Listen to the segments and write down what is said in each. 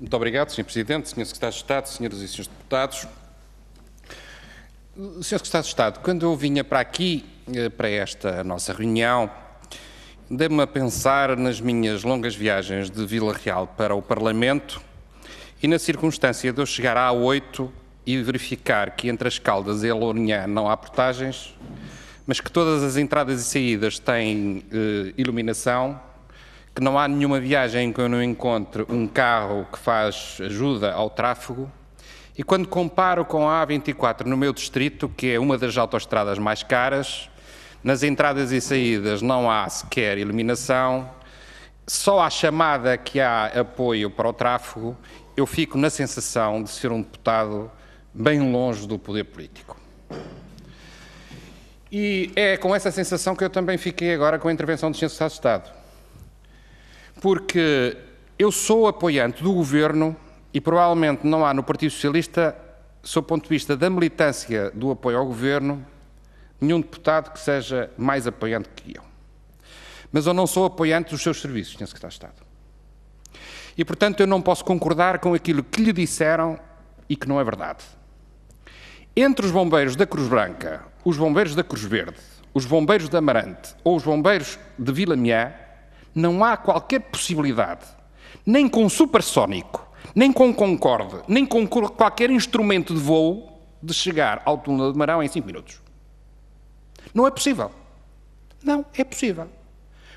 Muito obrigado, Sr. Presidente, Sr. Secretário de Estado, Sras. e Srs. Deputados. Sr. Secretário de Estado, quando eu vinha para aqui, eh, para esta nossa reunião, dei-me a pensar nas minhas longas viagens de Vila Real para o Parlamento e na circunstância de eu chegar à A8 e verificar que entre as Caldas e a Lourinhã não há portagens, mas que todas as entradas e saídas têm eh, iluminação que não há nenhuma viagem em que eu não encontre um carro que faz ajuda ao tráfego. E quando comparo com a A24 no meu distrito, que é uma das autoestradas mais caras, nas entradas e saídas não há sequer iluminação, só à chamada que há apoio para o tráfego, eu fico na sensação de ser um deputado bem longe do poder político. E é com essa sensação que eu também fiquei agora com a intervenção do senhor Estado de Estado porque eu sou apoiante do governo e provavelmente não há no Partido Socialista, sob o ponto de vista da militância do apoio ao governo, nenhum deputado que seja mais apoiante que eu. Mas eu não sou apoiante dos seus serviços, Sr. Secretário de Estado. E, portanto, eu não posso concordar com aquilo que lhe disseram e que não é verdade. Entre os bombeiros da Cruz Branca, os bombeiros da Cruz Verde, os bombeiros da Amarante ou os bombeiros de Vila Miá, não há qualquer possibilidade, nem com supersónico, nem com Concorde, nem com qualquer instrumento de voo, de chegar ao túnel de Marão em 5 minutos. Não é possível. Não é possível.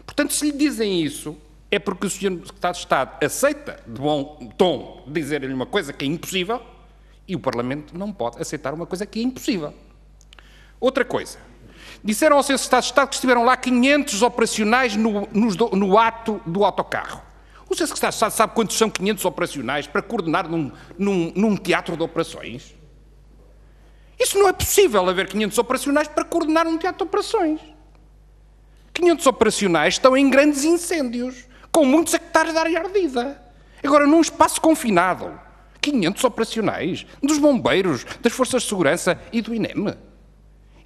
Portanto, se lhe dizem isso, é porque o Sr. Secretário de Estado aceita de bom tom dizer-lhe uma coisa que é impossível e o Parlamento não pode aceitar uma coisa que é impossível. Outra coisa, Disseram ao seu Estado de Estado que estiveram lá 500 operacionais no, no, no ato do autocarro. O seu Secretário de Estado sabe quantos são 500 operacionais para coordenar num, num, num teatro de operações? Isso não é possível haver 500 operacionais para coordenar um teatro de operações. 500 operacionais estão em grandes incêndios, com muitos hectares de área ardida. Agora, num espaço confinado, 500 operacionais dos bombeiros, das forças de segurança e do INEM.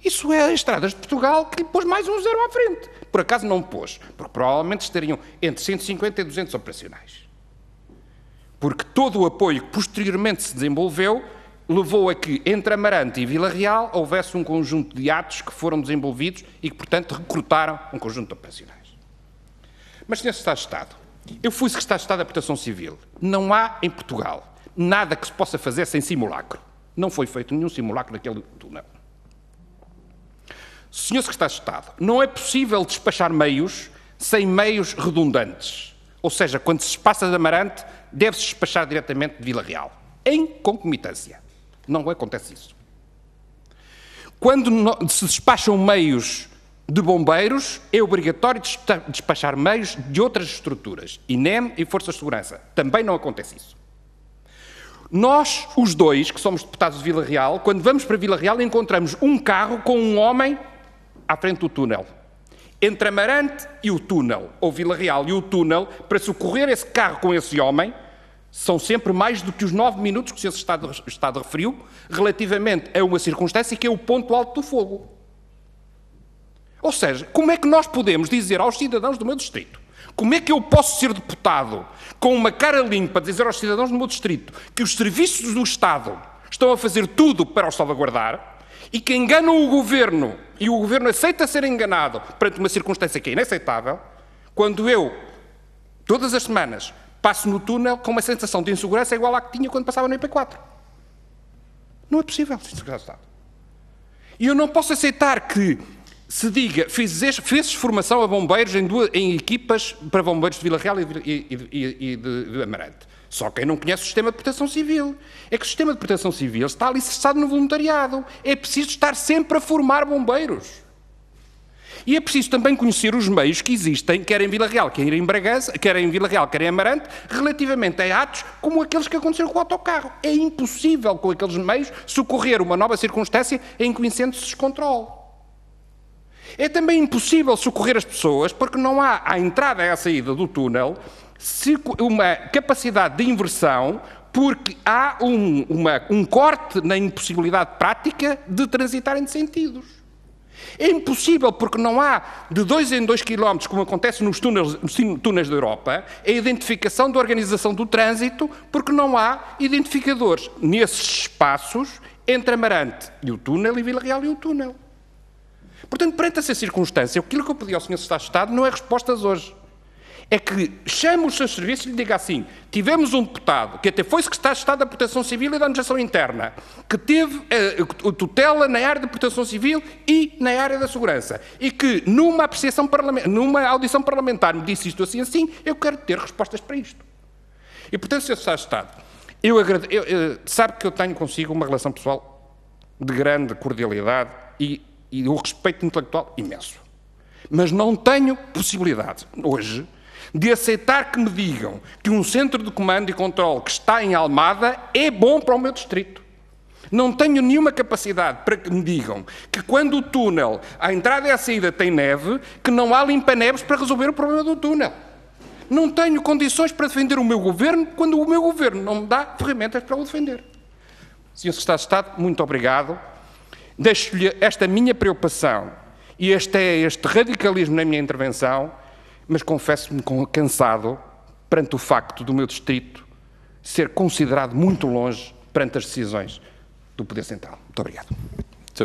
Isso é a Estradas de Portugal que lhe pôs mais um zero à frente. Por acaso não pôs, porque provavelmente estariam entre 150 e 200 operacionais. Porque todo o apoio que posteriormente se desenvolveu levou a que, entre Amarante e Vila Real, houvesse um conjunto de atos que foram desenvolvidos e que, portanto, recrutaram um conjunto de operacionais. Mas, Sr. Secretário de Estado, eu fui Secretário de Estado da Proteção Civil. Não há, em Portugal, nada que se possa fazer sem simulacro. Não foi feito nenhum simulacro naquele túnel. Senhor Secretário de Estado, não é possível despachar meios sem meios redundantes. Ou seja, quando se passa de Amarante, deve-se despachar diretamente de Vila Real, em concomitância. Não acontece isso. Quando se despacham meios de bombeiros, é obrigatório despachar meios de outras estruturas, INEM e Forças de Segurança. Também não acontece isso. Nós, os dois, que somos deputados de Vila Real, quando vamos para Vila Real, encontramos um carro com um homem à frente do túnel. Entre Amarante e o túnel, ou Vila Real e o túnel, para socorrer esse carro com esse homem, são sempre mais do que os nove minutos que o Estado, Estado referiu, relativamente a uma circunstância que é o ponto alto do fogo. Ou seja, como é que nós podemos dizer aos cidadãos do meu distrito como é que eu posso ser deputado com uma cara limpa, dizer aos cidadãos do meu distrito que os serviços do Estado estão a fazer tudo para os salvaguardar, e que enganam o governo e o governo aceita ser enganado perante uma circunstância que é inaceitável, quando eu, todas as semanas, passo no túnel com uma sensação de insegurança igual à que tinha quando passava no IP4. Não é possível, Sr. Secretário de Estado. E eu não posso aceitar que se diga, fizes, fizes formação a bombeiros em, duas, em, equipas para bombeiros de Vila Real e de, e, e de, de Amarante. Só quem não conhece o sistema de proteção civil. É que o sistema de proteção civil está alicerçado no voluntariado. É preciso estar sempre a formar bombeiros. E é preciso também conhecer os meios que existem, quer em Vila Real, quer em Bragança, quer em Vila Real, quer em Amarante, relativamente a atos como aqueles que aconteceram com o autocarro. É impossível, com aqueles meios, socorrer uma nova circunstância em que o incêndio se descontrole. É também impossível socorrer as pessoas, porque não há à entrada e à saída do túnel uma capacidade de inversão porque há um, uma, um, corte na impossibilidade prática de transitarem de sentidos. É impossível porque não há, de dois em dois quilómetros, como acontece nos túneis, nos túneis da Europa, a identificação da organização do trânsito, porque não há identificadores nesses espaços entre Amarante e o túnel e Vila Real e o túnel. Portanto, perante essa circunstância, aquilo que eu pedi ao Sr. Secretário de Estado não é respostas hoje. É que chame os seus serviços e lhe diga assim: tivemos um deputado que até foi Secretário de Estado da Proteção Civil e da Administração Interna, que teve uh, tutela na área da Proteção Civil e na área da Segurança, e que numa apreciação parlamentar, numa audição parlamentar me disse isto assim assim, eu quero ter respostas para isto. E portanto, Sr. Secretário de Estado, eu, agrade... eu, eu eh, sabe que eu tenho consigo uma relação pessoal de grande cordialidade e e o respeito intelectual imenso. Mas não tenho possibilidade, hoje, de aceitar que me digam que um centro de comando e controle que está em Almada é bom para o meu distrito. Não tenho nenhuma capacidade para que me digam que quando o túnel, a entrada e a saída tem neve, que não há limpa-neves para resolver o problema do túnel. Não tenho condições para defender o meu governo quando o meu governo não me dá ferramentas para o defender. Senhor Secretário de Estado, muito obrigado. Deixo-lhe esta minha preocupação e este é este radicalismo na minha intervenção, mas confesso-me cansado perante o facto do meu distrito ser considerado muito longe perante as decisões do Poder Central. Muito obrigado.